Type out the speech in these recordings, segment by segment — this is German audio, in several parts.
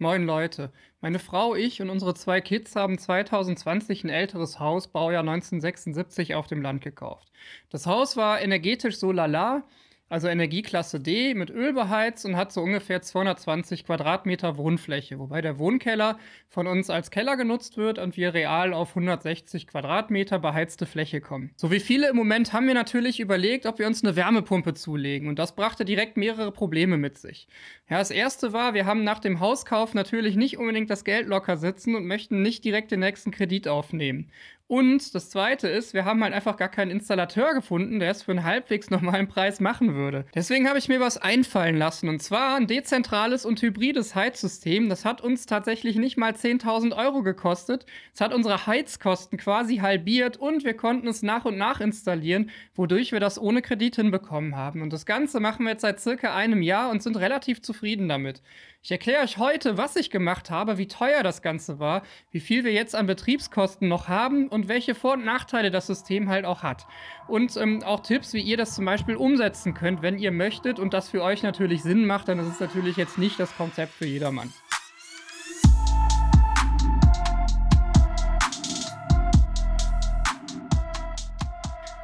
Moin Leute, meine Frau, ich und unsere zwei Kids haben 2020 ein älteres Haus, Baujahr 1976, auf dem Land gekauft. Das Haus war energetisch so lala, also Energieklasse D, mit Öl beheizt und hat so ungefähr 220 Quadratmeter Wohnfläche, wobei der Wohnkeller von uns als Keller genutzt wird und wir real auf 160 Quadratmeter beheizte Fläche kommen. So wie viele im Moment haben wir natürlich überlegt, ob wir uns eine Wärmepumpe zulegen und das brachte direkt mehrere Probleme mit sich. Ja, das erste war, wir haben nach dem Hauskauf natürlich nicht unbedingt das Geld locker sitzen und möchten nicht direkt den nächsten Kredit aufnehmen. Und das zweite ist, wir haben halt einfach gar keinen Installateur gefunden, der es für einen halbwegs normalen Preis machen würde. Deswegen habe ich mir was einfallen lassen und zwar ein dezentrales und hybrides Heizsystem. Das hat uns tatsächlich nicht mal 10.000 Euro gekostet. Es hat unsere Heizkosten quasi halbiert und wir konnten es nach und nach installieren, wodurch wir das ohne Kredit hinbekommen haben. Und das Ganze machen wir jetzt seit circa einem Jahr und sind relativ zufrieden damit. Ich erkläre euch heute, was ich gemacht habe, wie teuer das Ganze war, wie viel wir jetzt an Betriebskosten noch haben und welche Vor- und Nachteile das System halt auch hat. Und ähm, auch Tipps, wie ihr das zum Beispiel umsetzen könnt, wenn ihr möchtet und das für euch natürlich Sinn macht, dann ist es natürlich jetzt nicht das Konzept für jedermann.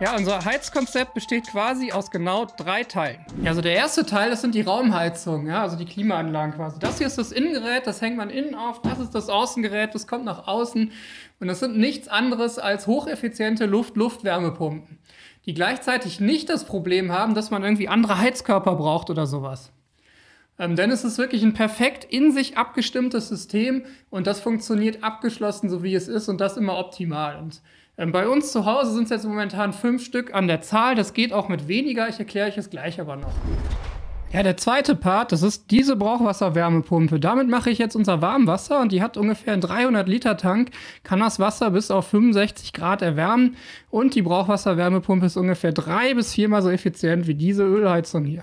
Ja, unser Heizkonzept besteht quasi aus genau drei Teilen. Ja, also der erste Teil, das sind die Raumheizungen, ja, also die Klimaanlagen quasi. Das hier ist das Innengerät, das hängt man innen auf, das ist das Außengerät, das kommt nach außen. Und das sind nichts anderes als hocheffiziente Luft-Luft-Wärmepumpen, die gleichzeitig nicht das Problem haben, dass man irgendwie andere Heizkörper braucht oder sowas. Ähm, denn es ist wirklich ein perfekt in sich abgestimmtes System und das funktioniert abgeschlossen, so wie es ist und das immer optimal. Und ähm, bei uns zu Hause sind es jetzt momentan fünf Stück an der Zahl. Das geht auch mit weniger. Ich erkläre euch es gleich aber noch. Ja, der zweite Part, das ist diese Brauchwasserwärmepumpe. Damit mache ich jetzt unser Warmwasser und die hat ungefähr einen 300 Liter Tank, kann das Wasser bis auf 65 Grad erwärmen und die Brauchwasserwärmepumpe ist ungefähr drei bis viermal so effizient wie diese Ölheizung hier.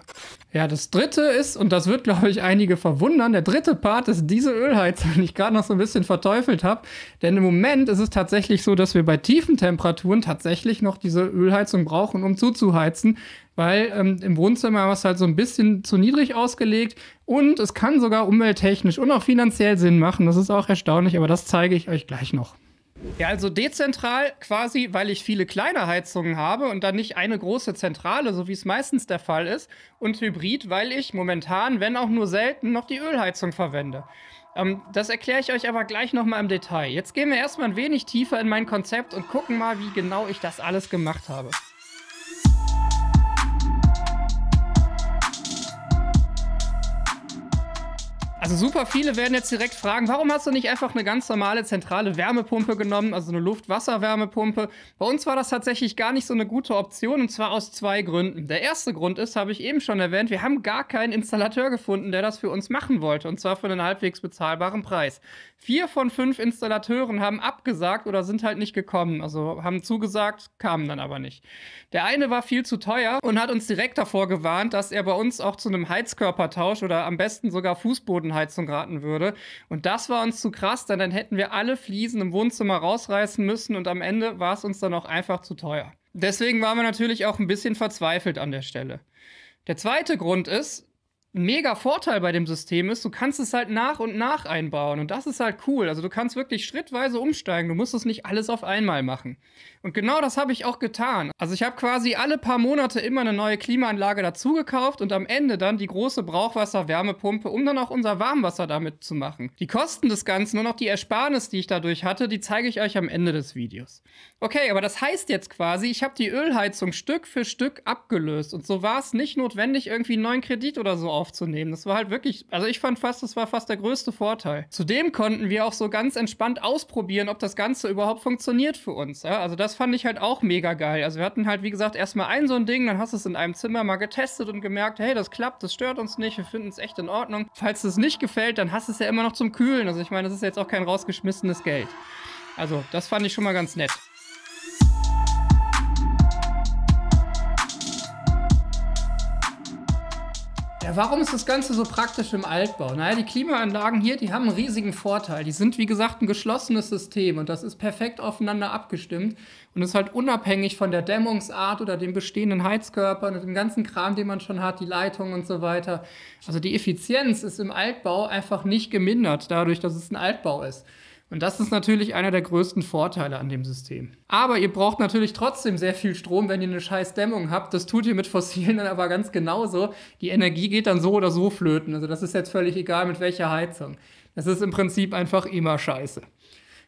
Ja, das dritte ist, und das wird, glaube ich, einige verwundern, der dritte Part ist diese Ölheizung, die ich gerade noch so ein bisschen verteufelt habe. Denn im Moment ist es tatsächlich so, dass wir bei tiefen Temperaturen tatsächlich noch diese Ölheizung brauchen, um zuzuheizen. Weil ähm, im Wohnzimmer war es halt so ein bisschen zu niedrig ausgelegt und es kann sogar umwelttechnisch und auch finanziell Sinn machen. Das ist auch erstaunlich, aber das zeige ich euch gleich noch. Ja, also dezentral quasi, weil ich viele kleine Heizungen habe und dann nicht eine große Zentrale, so wie es meistens der Fall ist. Und hybrid, weil ich momentan, wenn auch nur selten, noch die Ölheizung verwende. Ähm, das erkläre ich euch aber gleich nochmal im Detail. Jetzt gehen wir erstmal ein wenig tiefer in mein Konzept und gucken mal, wie genau ich das alles gemacht habe. Also super viele werden jetzt direkt fragen, warum hast du nicht einfach eine ganz normale zentrale Wärmepumpe genommen, also eine Luft-Wasser-Wärmepumpe? Bei uns war das tatsächlich gar nicht so eine gute Option und zwar aus zwei Gründen. Der erste Grund ist, habe ich eben schon erwähnt, wir haben gar keinen Installateur gefunden, der das für uns machen wollte und zwar für einen halbwegs bezahlbaren Preis. Vier von fünf Installateuren haben abgesagt oder sind halt nicht gekommen, also haben zugesagt, kamen dann aber nicht. Der eine war viel zu teuer und hat uns direkt davor gewarnt, dass er bei uns auch zu einem Heizkörpertausch oder am besten sogar Fußboden Bodenheizung raten würde. Und das war uns zu krass, denn dann hätten wir alle Fliesen im Wohnzimmer rausreißen müssen und am Ende war es uns dann auch einfach zu teuer. Deswegen waren wir natürlich auch ein bisschen verzweifelt an der Stelle. Der zweite Grund ist, mega Vorteil bei dem System ist, du kannst es halt nach und nach einbauen. Und das ist halt cool. Also du kannst wirklich schrittweise umsteigen. Du musst es nicht alles auf einmal machen. Und genau das habe ich auch getan. Also ich habe quasi alle paar Monate immer eine neue Klimaanlage dazugekauft und am Ende dann die große Brauchwasser-Wärmepumpe, um dann auch unser Warmwasser damit zu machen. Die Kosten des Ganzen und auch die Ersparnis, die ich dadurch hatte, die zeige ich euch am Ende des Videos. Okay, aber das heißt jetzt quasi, ich habe die Ölheizung Stück für Stück abgelöst. Und so war es nicht notwendig, irgendwie einen neuen Kredit oder so aufzunehmen aufzunehmen. Das war halt wirklich, also ich fand fast, das war fast der größte Vorteil. Zudem konnten wir auch so ganz entspannt ausprobieren, ob das Ganze überhaupt funktioniert für uns. Ja? Also das fand ich halt auch mega geil. Also wir hatten halt, wie gesagt, erstmal ein so ein Ding, dann hast du es in einem Zimmer mal getestet und gemerkt, hey, das klappt, das stört uns nicht, wir finden es echt in Ordnung. Falls es nicht gefällt, dann hast du es ja immer noch zum Kühlen. Also ich meine, das ist jetzt auch kein rausgeschmissenes Geld. Also das fand ich schon mal ganz nett. Ja, warum ist das Ganze so praktisch im Altbau? Naja, die Klimaanlagen hier, die haben einen riesigen Vorteil. Die sind, wie gesagt, ein geschlossenes System und das ist perfekt aufeinander abgestimmt und ist halt unabhängig von der Dämmungsart oder dem bestehenden Heizkörper und dem ganzen Kram, den man schon hat, die Leitungen und so weiter. Also die Effizienz ist im Altbau einfach nicht gemindert dadurch, dass es ein Altbau ist. Und das ist natürlich einer der größten Vorteile an dem System. Aber ihr braucht natürlich trotzdem sehr viel Strom, wenn ihr eine scheiß Dämmung habt. Das tut ihr mit fossilen dann aber ganz genauso. Die Energie geht dann so oder so flöten. Also das ist jetzt völlig egal mit welcher Heizung. Das ist im Prinzip einfach immer scheiße.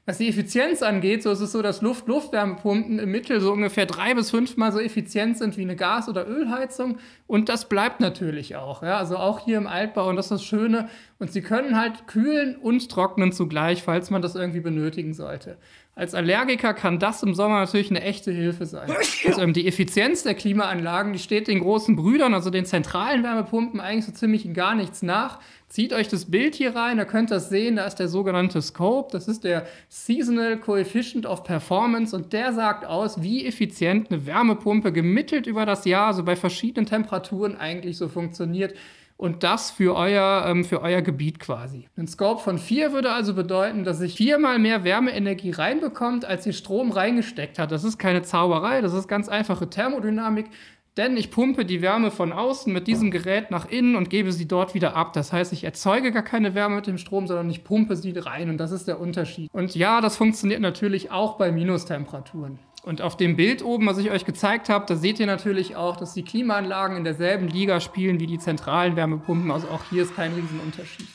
Was die Effizienz angeht, so ist es so, dass Luft-Luftwärmepumpen im Mittel so ungefähr drei bis fünfmal so effizient sind wie eine Gas- oder Ölheizung. Und das bleibt natürlich auch. Ja? Also auch hier im Altbau. Und das ist das Schöne. Und sie können halt kühlen und trocknen zugleich, falls man das irgendwie benötigen sollte. Als Allergiker kann das im Sommer natürlich eine echte Hilfe sein. Also, ähm, die Effizienz der Klimaanlagen, die steht den großen Brüdern, also den zentralen Wärmepumpen, eigentlich so ziemlich gar nichts nach. Zieht euch das Bild hier rein, da könnt ihr das sehen, da ist der sogenannte Scope, das ist der Seasonal Coefficient of Performance und der sagt aus, wie effizient eine Wärmepumpe gemittelt über das Jahr, so bei verschiedenen Temperaturen eigentlich so funktioniert und das für euer, ähm, für euer Gebiet quasi. Ein Scope von 4 würde also bedeuten, dass ich viermal mehr Wärmeenergie reinbekommt, als ihr Strom reingesteckt hat. Das ist keine Zauberei, das ist ganz einfache Thermodynamik. Denn ich pumpe die Wärme von außen mit diesem Gerät nach innen und gebe sie dort wieder ab. Das heißt, ich erzeuge gar keine Wärme mit dem Strom, sondern ich pumpe sie rein und das ist der Unterschied. Und ja, das funktioniert natürlich auch bei Minustemperaturen. Und auf dem Bild oben, was ich euch gezeigt habe, da seht ihr natürlich auch, dass die Klimaanlagen in derselben Liga spielen wie die zentralen Wärmepumpen. Also auch hier ist kein Riesenunterschied.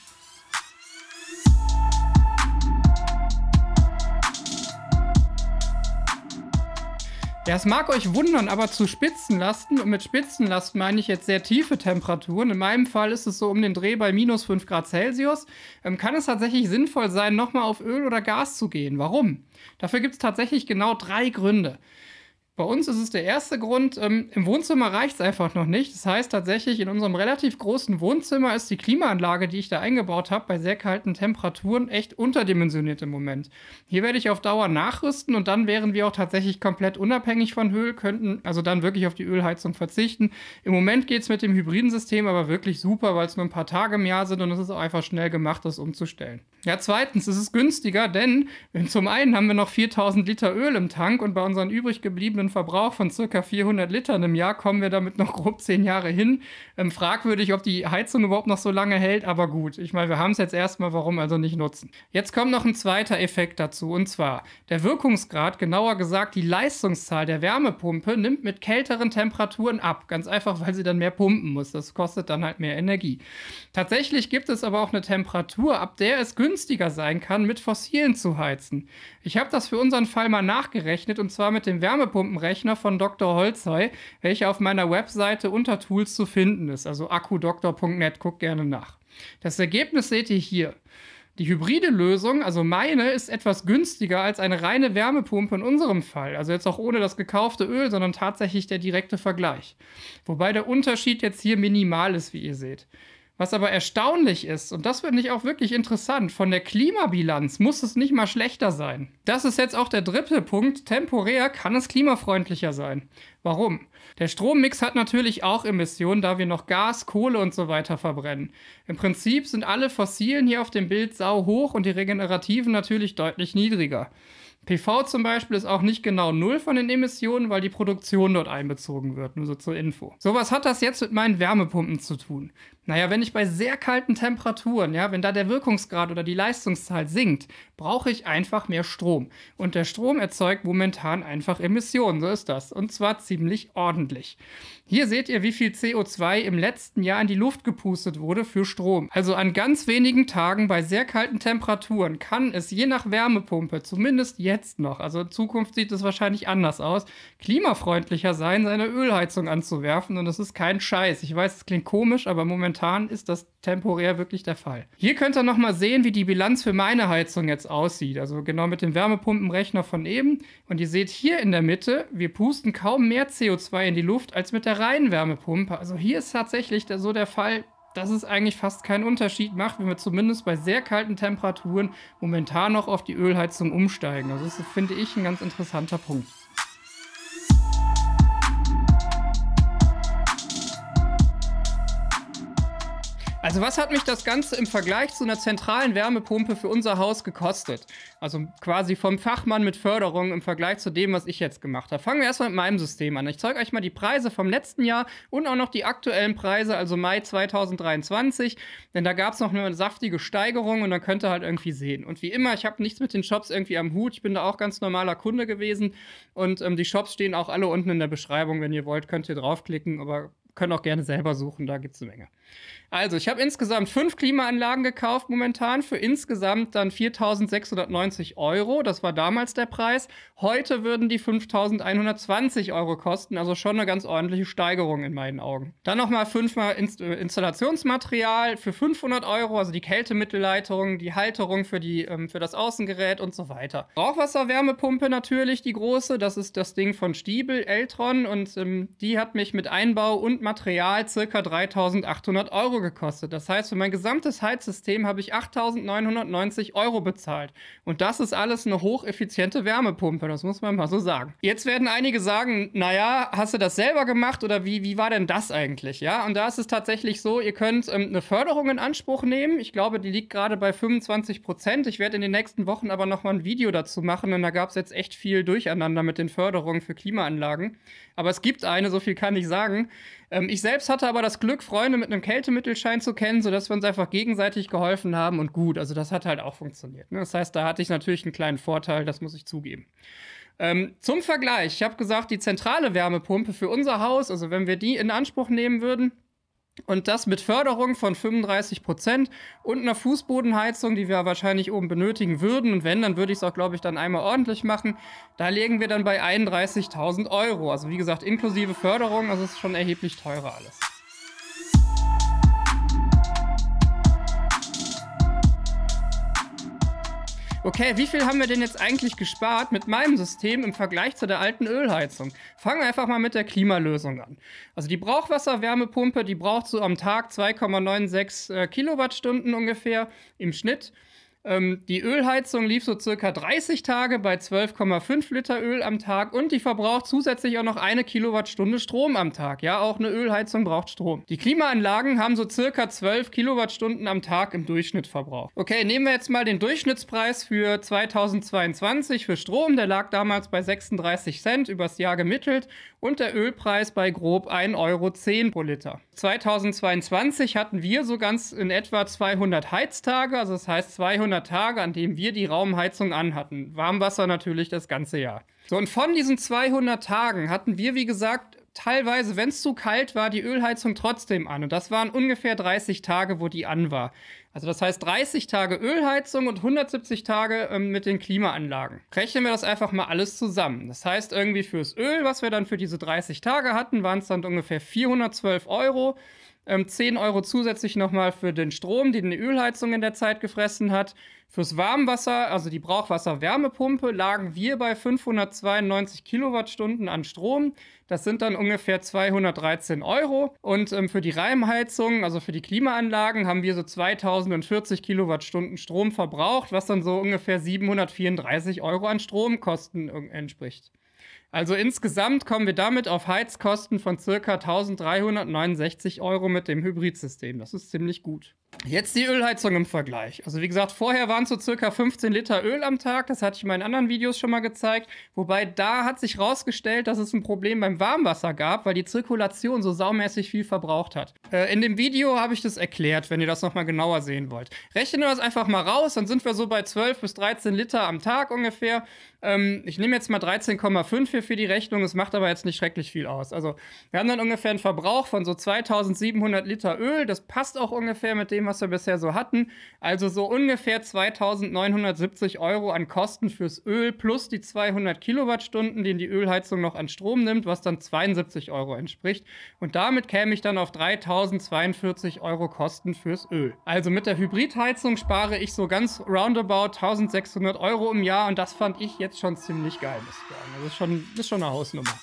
Ja, es mag euch wundern, aber zu Spitzenlasten, und mit Spitzenlast meine ich jetzt sehr tiefe Temperaturen, in meinem Fall ist es so um den Dreh bei minus 5 Grad Celsius, ähm, kann es tatsächlich sinnvoll sein, nochmal auf Öl oder Gas zu gehen. Warum? Dafür gibt es tatsächlich genau drei Gründe. Bei uns ist es der erste Grund, ähm, im Wohnzimmer reicht es einfach noch nicht. Das heißt tatsächlich, in unserem relativ großen Wohnzimmer ist die Klimaanlage, die ich da eingebaut habe, bei sehr kalten Temperaturen echt unterdimensioniert im Moment. Hier werde ich auf Dauer nachrüsten und dann wären wir auch tatsächlich komplett unabhängig von Öl, könnten also dann wirklich auf die Ölheizung verzichten. Im Moment geht es mit dem hybriden System aber wirklich super, weil es nur ein paar Tage im Jahr sind und es ist auch einfach schnell gemacht, das umzustellen. Ja, zweitens ist es günstiger, denn äh, zum einen haben wir noch 4000 Liter Öl im Tank und bei unseren übrig gebliebenen einen Verbrauch von circa 400 Litern im Jahr kommen wir damit noch grob zehn Jahre hin. Ähm, fragwürdig, ob die Heizung überhaupt noch so lange hält, aber gut. Ich meine, wir haben es jetzt erstmal, warum also nicht nutzen? Jetzt kommt noch ein zweiter Effekt dazu und zwar der Wirkungsgrad, genauer gesagt die Leistungszahl der Wärmepumpe nimmt mit kälteren Temperaturen ab. Ganz einfach, weil sie dann mehr pumpen muss. Das kostet dann halt mehr Energie. Tatsächlich gibt es aber auch eine Temperatur, ab der es günstiger sein kann, mit fossilen zu heizen. Ich habe das für unseren Fall mal nachgerechnet und zwar mit dem Wärmepumpen Rechner von Dr. Holzheu, welcher auf meiner Webseite unter Tools zu finden ist, also akkudoktor.net, guckt gerne nach. Das Ergebnis seht ihr hier. Die hybride Lösung, also meine, ist etwas günstiger als eine reine Wärmepumpe in unserem Fall. Also jetzt auch ohne das gekaufte Öl, sondern tatsächlich der direkte Vergleich. Wobei der Unterschied jetzt hier minimal ist, wie ihr seht. Was aber erstaunlich ist, und das finde ich auch wirklich interessant, von der Klimabilanz muss es nicht mal schlechter sein. Das ist jetzt auch der dritte Punkt. Temporär kann es klimafreundlicher sein. Warum? Der Strommix hat natürlich auch Emissionen, da wir noch Gas, Kohle und so weiter verbrennen. Im Prinzip sind alle fossilen hier auf dem Bild sau hoch und die regenerativen natürlich deutlich niedriger. PV zum Beispiel ist auch nicht genau null von den Emissionen, weil die Produktion dort einbezogen wird, nur so zur Info. So, was hat das jetzt mit meinen Wärmepumpen zu tun. Naja, wenn ich bei sehr kalten Temperaturen, ja, wenn da der Wirkungsgrad oder die Leistungszahl sinkt, brauche ich einfach mehr Strom. Und der Strom erzeugt momentan einfach Emissionen, so ist das. Und zwar ziemlich ordentlich. Hier seht ihr, wie viel CO2 im letzten Jahr in die Luft gepustet wurde für Strom. Also an ganz wenigen Tagen bei sehr kalten Temperaturen kann es je nach Wärmepumpe, zumindest jetzt noch, also in Zukunft sieht es wahrscheinlich anders aus, klimafreundlicher sein, seine Ölheizung anzuwerfen. Und das ist kein Scheiß. Ich weiß, es klingt komisch, aber momentan momentan ist das temporär wirklich der Fall. Hier könnt ihr nochmal sehen, wie die Bilanz für meine Heizung jetzt aussieht. Also genau mit dem Wärmepumpenrechner von eben. Und ihr seht hier in der Mitte, wir pusten kaum mehr CO2 in die Luft als mit der reinen Wärmepumpe. Also hier ist tatsächlich so der Fall, dass es eigentlich fast keinen Unterschied macht, wenn wir zumindest bei sehr kalten Temperaturen momentan noch auf die Ölheizung umsteigen. Also das finde ich ein ganz interessanter Punkt. Also was hat mich das Ganze im Vergleich zu einer zentralen Wärmepumpe für unser Haus gekostet? Also quasi vom Fachmann mit Förderung im Vergleich zu dem, was ich jetzt gemacht habe. Fangen wir erstmal mit meinem System an. Ich zeige euch mal die Preise vom letzten Jahr und auch noch die aktuellen Preise, also Mai 2023. Denn da gab es noch eine saftige Steigerung und dann könnt ihr halt irgendwie sehen. Und wie immer, ich habe nichts mit den Shops irgendwie am Hut. Ich bin da auch ganz normaler Kunde gewesen. Und ähm, die Shops stehen auch alle unten in der Beschreibung. Wenn ihr wollt, könnt ihr draufklicken, aber könnt auch gerne selber suchen. Da gibt es eine Menge. Also, ich habe insgesamt fünf Klimaanlagen gekauft momentan für insgesamt dann 4.690 Euro. Das war damals der Preis. Heute würden die 5.120 Euro kosten, also schon eine ganz ordentliche Steigerung in meinen Augen. Dann nochmal fünfmal Inst äh, Installationsmaterial für 500 Euro, also die Kältemittelleitung, die Halterung für, die, ähm, für das Außengerät und so weiter. Rauchwasserwärmepumpe natürlich, die große, das ist das Ding von Stiebel, Eltron und ähm, die hat mich mit Einbau und Material circa 3.800 800 Euro gekostet. Das heißt, für mein gesamtes Heizsystem habe ich 8.990 Euro bezahlt. Und das ist alles eine hocheffiziente Wärmepumpe, das muss man mal so sagen. Jetzt werden einige sagen, naja, hast du das selber gemacht oder wie, wie war denn das eigentlich? Ja, und da ist es tatsächlich so, ihr könnt ähm, eine Förderung in Anspruch nehmen. Ich glaube, die liegt gerade bei 25 Prozent. Ich werde in den nächsten Wochen aber nochmal ein Video dazu machen, denn da gab es jetzt echt viel Durcheinander mit den Förderungen für Klimaanlagen. Aber es gibt eine, so viel kann ich sagen. Ähm, ich selbst hatte aber das Glück, Freunde mit einem Kältemittelschein zu kennen, sodass wir uns einfach gegenseitig geholfen haben und gut. Also das hat halt auch funktioniert. Ne? Das heißt, da hatte ich natürlich einen kleinen Vorteil, das muss ich zugeben. Ähm, zum Vergleich, ich habe gesagt, die zentrale Wärmepumpe für unser Haus, also wenn wir die in Anspruch nehmen würden, und das mit Förderung von 35 Prozent und einer Fußbodenheizung, die wir wahrscheinlich oben benötigen würden. Und wenn, dann würde ich es auch, glaube ich, dann einmal ordentlich machen. Da legen wir dann bei 31.000 Euro. Also wie gesagt, inklusive Förderung. das ist schon erheblich teurer alles. Okay, wie viel haben wir denn jetzt eigentlich gespart mit meinem System im Vergleich zu der alten Ölheizung? Fangen wir einfach mal mit der Klimalösung an. Also die Brauchwasserwärmepumpe, die braucht so am Tag 2,96 äh, Kilowattstunden ungefähr im Schnitt. Ähm, die Ölheizung lief so circa 30 Tage bei 12,5 Liter Öl am Tag und die verbraucht zusätzlich auch noch eine Kilowattstunde Strom am Tag. Ja, auch eine Ölheizung braucht Strom. Die Klimaanlagen haben so circa 12 Kilowattstunden am Tag im Durchschnitt verbraucht. Okay, nehmen wir jetzt mal den Durchschnittspreis für 2022 für Strom. Der lag damals bei 36 Cent übers Jahr gemittelt und der Ölpreis bei grob 1,10 Euro pro Liter. 2022 hatten wir so ganz in etwa 200 Heiztage, also das heißt 200 Tage, an denen wir die Raumheizung anhatten. Warmwasser natürlich das ganze Jahr. So, und von diesen 200 Tagen hatten wir, wie gesagt, teilweise, wenn es zu kalt war, die Ölheizung trotzdem an. Und das waren ungefähr 30 Tage, wo die an war. Also das heißt 30 Tage Ölheizung und 170 Tage ähm, mit den Klimaanlagen. Rechnen wir das einfach mal alles zusammen. Das heißt irgendwie fürs Öl, was wir dann für diese 30 Tage hatten, waren es dann ungefähr 412 Euro ähm, 10 Euro zusätzlich nochmal für den Strom, den die Ölheizung in der Zeit gefressen hat. Fürs Warmwasser, also die Brauchwasser-Wärmepumpe, lagen wir bei 592 Kilowattstunden an Strom. Das sind dann ungefähr 213 Euro. Und ähm, für die Reimheizung, also für die Klimaanlagen, haben wir so 2040 Kilowattstunden Strom verbraucht, was dann so ungefähr 734 Euro an Stromkosten äh, entspricht. Also insgesamt kommen wir damit auf Heizkosten von ca. 1369 Euro mit dem Hybridsystem. Das ist ziemlich gut. Jetzt die Ölheizung im Vergleich. Also wie gesagt, vorher waren es so ca. 15 Liter Öl am Tag. Das hatte ich in meinen anderen Videos schon mal gezeigt. Wobei da hat sich rausgestellt, dass es ein Problem beim Warmwasser gab, weil die Zirkulation so saumäßig viel verbraucht hat. Äh, in dem Video habe ich das erklärt, wenn ihr das nochmal genauer sehen wollt. Rechnen wir das einfach mal raus, dann sind wir so bei 12 bis 13 Liter am Tag ungefähr. Ähm, ich nehme jetzt mal 13,5 hier für die Rechnung, es macht aber jetzt nicht schrecklich viel aus. Also wir haben dann ungefähr einen Verbrauch von so 2700 Liter Öl, das passt auch ungefähr mit dem, was wir bisher so hatten. Also so ungefähr 2970 Euro an Kosten fürs Öl plus die 200 Kilowattstunden, die die Ölheizung noch an Strom nimmt, was dann 72 Euro entspricht. Und damit käme ich dann auf 3042 Euro Kosten fürs Öl. Also mit der Hybridheizung spare ich so ganz roundabout 1600 Euro im Jahr und das fand ich jetzt jetzt schon ziemlich geil, muss ich sagen. Das also ist schon, ist schon eine Hausnummer.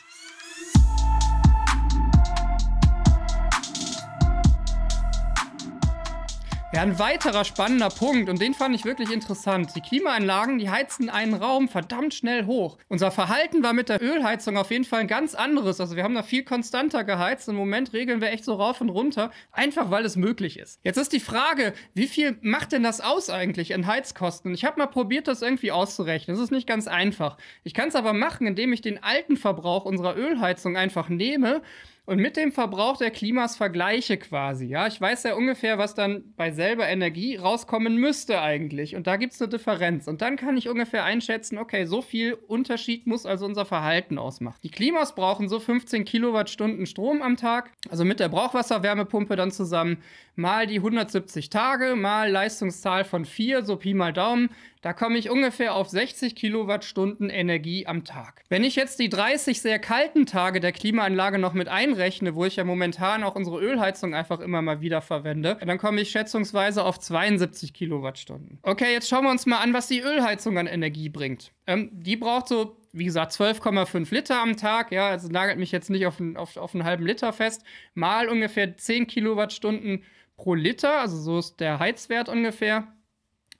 Ja, ein weiterer spannender Punkt und den fand ich wirklich interessant. Die Klimaanlagen, die heizen einen Raum verdammt schnell hoch. Unser Verhalten war mit der Ölheizung auf jeden Fall ein ganz anderes. Also wir haben da viel konstanter geheizt. Im Moment regeln wir echt so rauf und runter, einfach weil es möglich ist. Jetzt ist die Frage, wie viel macht denn das aus eigentlich in Heizkosten? Ich habe mal probiert, das irgendwie auszurechnen. Das ist nicht ganz einfach. Ich kann es aber machen, indem ich den alten Verbrauch unserer Ölheizung einfach nehme und mit dem Verbrauch der Klimas vergleiche quasi. Ja, ich weiß ja ungefähr, was dann bei selber Energie rauskommen müsste eigentlich. Und da gibt es eine Differenz. Und dann kann ich ungefähr einschätzen, okay, so viel Unterschied muss also unser Verhalten ausmachen. Die Klimas brauchen so 15 Kilowattstunden Strom am Tag. Also mit der Brauchwasserwärmepumpe dann zusammen mal die 170 Tage, mal Leistungszahl von 4, so Pi mal Daumen, da komme ich ungefähr auf 60 Kilowattstunden Energie am Tag. Wenn ich jetzt die 30 sehr kalten Tage der Klimaanlage noch mit einrechne, wo ich ja momentan auch unsere Ölheizung einfach immer mal wieder verwende, dann komme ich schätzungsweise auf 72 Kilowattstunden. Okay, jetzt schauen wir uns mal an, was die Ölheizung an Energie bringt. Ähm, die braucht so wie gesagt, 12,5 Liter am Tag, ja, also nagelt mich jetzt nicht auf, ein, auf, auf einen halben Liter fest, mal ungefähr 10 Kilowattstunden pro Liter, also so ist der Heizwert ungefähr.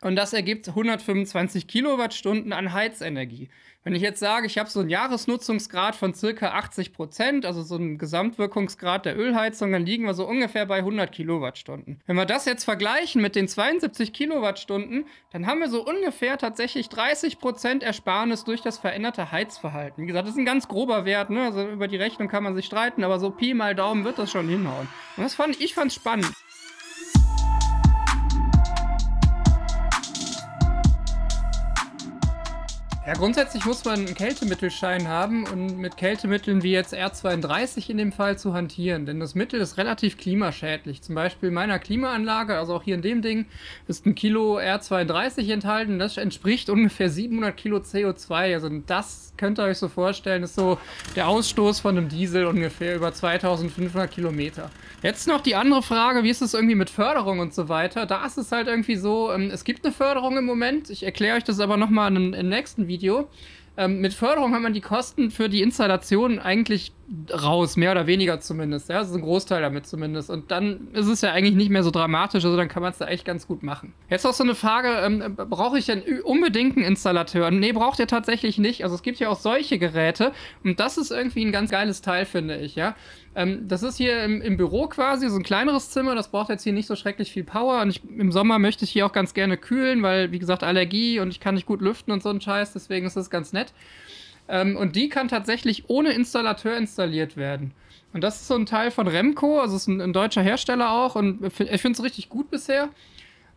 Und das ergibt 125 Kilowattstunden an Heizenergie. Wenn ich jetzt sage, ich habe so einen Jahresnutzungsgrad von circa 80 Prozent, also so einen Gesamtwirkungsgrad der Ölheizung, dann liegen wir so ungefähr bei 100 Kilowattstunden. Wenn wir das jetzt vergleichen mit den 72 Kilowattstunden, dann haben wir so ungefähr tatsächlich 30 Prozent Ersparnis durch das veränderte Heizverhalten. Wie gesagt, das ist ein ganz grober Wert, ne? also über die Rechnung kann man sich streiten, aber so Pi mal Daumen wird das schon hinhauen. Und das fand ich fand's spannend. Ja, grundsätzlich muss man einen Kältemittelschein haben und mit Kältemitteln wie jetzt R32 in dem Fall zu hantieren, denn das Mittel ist relativ klimaschädlich. Zum Beispiel in meiner Klimaanlage, also auch hier in dem Ding, ist ein Kilo R32 enthalten. Das entspricht ungefähr 700 Kilo CO2. Also das könnt ihr euch so vorstellen, ist so der Ausstoß von einem Diesel ungefähr über 2500 Kilometer. Jetzt noch die andere Frage, wie ist es irgendwie mit Förderung und so weiter? Da ist es halt irgendwie so, ähm, es gibt eine Förderung im Moment. Ich erkläre euch das aber nochmal im nächsten Video Video. Ähm, mit Förderung hat man die Kosten für die Installation eigentlich raus, mehr oder weniger zumindest. Ja, das ist ein Großteil damit zumindest. Und dann ist es ja eigentlich nicht mehr so dramatisch, also dann kann man es da echt ganz gut machen. Jetzt noch so eine Frage, ähm, brauche ich denn unbedingt einen Installateur? Nee, braucht ihr tatsächlich nicht. Also es gibt ja auch solche Geräte und das ist irgendwie ein ganz geiles Teil, finde ich, ja. Ähm, das ist hier im, im, Büro quasi, so ein kleineres Zimmer, das braucht jetzt hier nicht so schrecklich viel Power. Und ich, im Sommer möchte ich hier auch ganz gerne kühlen, weil, wie gesagt, Allergie und ich kann nicht gut lüften und so ein Scheiß, deswegen ist das ganz nett. Ähm, und die kann tatsächlich ohne Installateur installiert werden. Und das ist so ein Teil von Remco, also ist ein, ein deutscher Hersteller auch und ich finde es richtig gut bisher.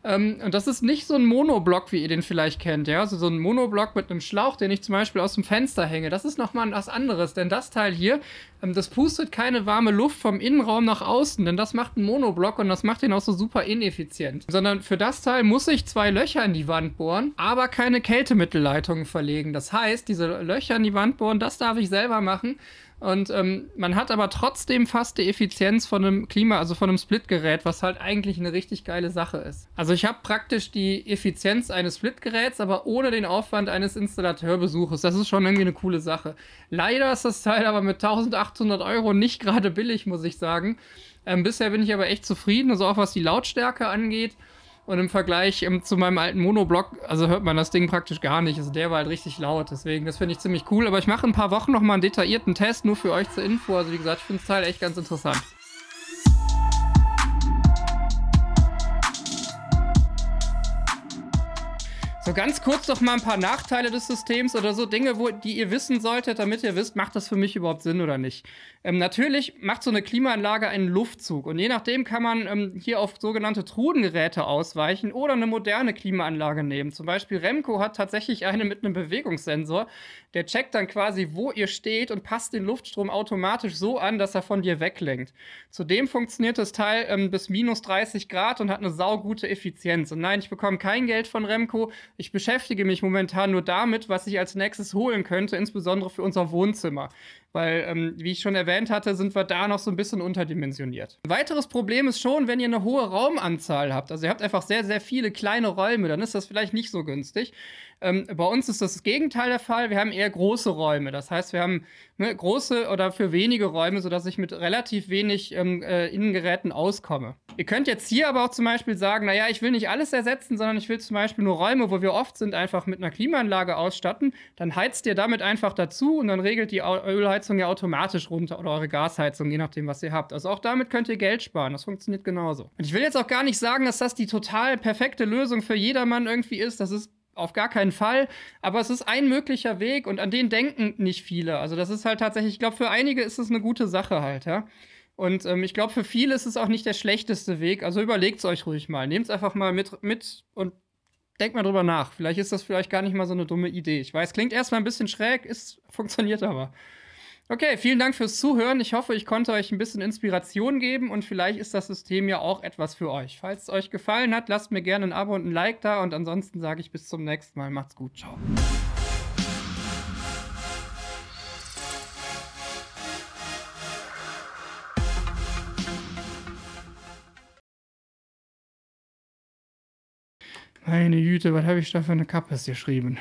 Ähm, und das ist nicht so ein Monoblock, wie ihr den vielleicht kennt, ja. Also so ein Monoblock mit einem Schlauch, den ich zum Beispiel aus dem Fenster hänge. Das ist nochmal was anderes, denn das Teil hier, ähm, das pustet keine warme Luft vom Innenraum nach außen, denn das macht einen Monoblock und das macht ihn auch so super ineffizient. Sondern für das Teil muss ich zwei Löcher in die Wand bohren, aber keine Kältemittelleitungen verlegen. Das heißt, diese Löcher in die Wand bohren, das darf ich selber machen. Und ähm, man hat aber trotzdem fast die Effizienz von einem Klima, also von einem Splitgerät, was halt eigentlich eine richtig geile Sache ist. Also ich habe praktisch die Effizienz eines Splitgeräts, aber ohne den Aufwand eines Installateurbesuches. Das ist schon irgendwie eine coole Sache. Leider ist das Teil aber mit 1800 Euro nicht gerade billig, muss ich sagen. Ähm, bisher bin ich aber echt zufrieden, also auch was die Lautstärke angeht. Und im Vergleich ähm, zu meinem alten Monoblock, also hört man das Ding praktisch gar nicht. Also der war halt richtig laut. Deswegen, das finde ich ziemlich cool. Aber ich mache in ein paar Wochen nochmal einen detaillierten Test, nur für euch zur Info. Also wie gesagt, ich finde das Teil echt ganz interessant. So ganz kurz noch mal ein paar Nachteile des Systems oder so Dinge, wo, die ihr wissen solltet, damit ihr wisst, macht das für mich überhaupt Sinn oder nicht. Ähm, natürlich macht so eine Klimaanlage einen Luftzug und je nachdem kann man ähm, hier auf sogenannte Trudengeräte ausweichen oder eine moderne Klimaanlage nehmen. Zum Beispiel Remco hat tatsächlich eine mit einem Bewegungssensor der checkt dann quasi, wo ihr steht und passt den Luftstrom automatisch so an, dass er von dir weglenkt. Zudem funktioniert das Teil ähm, bis minus 30 Grad und hat eine saugute Effizienz. Und nein, ich bekomme kein Geld von Remco. Ich beschäftige mich momentan nur damit, was ich als nächstes holen könnte, insbesondere für unser Wohnzimmer. Weil, ähm, wie ich schon erwähnt hatte, sind wir da noch so ein bisschen unterdimensioniert. Ein weiteres Problem ist schon, wenn ihr eine hohe Raumanzahl habt. Also ihr habt einfach sehr, sehr viele kleine Räume, dann ist das vielleicht nicht so günstig. Ähm, bei uns ist das, das Gegenteil der Fall. Wir haben eher große Räume. Das heißt, wir haben ne, große oder für wenige Räume, sodass ich mit relativ wenig ähm, äh, Innengeräten auskomme. Ihr könnt jetzt hier aber auch zum Beispiel sagen, naja, ich will nicht alles ersetzen, sondern ich will zum Beispiel nur Räume, wo wir oft sind, einfach mit einer Klimaanlage ausstatten. Dann heizt ihr damit einfach dazu und dann regelt die Ölheizung Ölheizung ja automatisch runter oder eure Gasheizung, je nachdem, was ihr habt. Also auch damit könnt ihr Geld sparen. Das funktioniert genauso. Und ich will jetzt auch gar nicht sagen, dass das die total perfekte Lösung für jedermann irgendwie ist. Das ist auf gar keinen Fall. Aber es ist ein möglicher Weg und an den denken nicht viele. Also das ist halt tatsächlich, ich glaube, für einige ist es eine gute Sache halt, ja. Und ähm, ich glaube, für viele ist es auch nicht der schlechteste Weg. Also überlegt es euch ruhig mal. Nehmt es einfach mal mit, mit und denkt mal drüber nach. Vielleicht ist das vielleicht gar nicht mal so eine dumme Idee. Ich weiß, klingt erstmal ein bisschen schräg, ist, funktioniert aber. Okay, vielen Dank fürs Zuhören. Ich hoffe, ich konnte euch ein bisschen Inspiration geben und vielleicht ist das System ja auch etwas für euch. Falls es euch gefallen hat, lasst mir gerne ein Abo und ein Like da und ansonsten sage ich bis zum nächsten Mal. Macht's gut, ciao. Meine Güte, was habe ich da für eine Kappe geschrieben?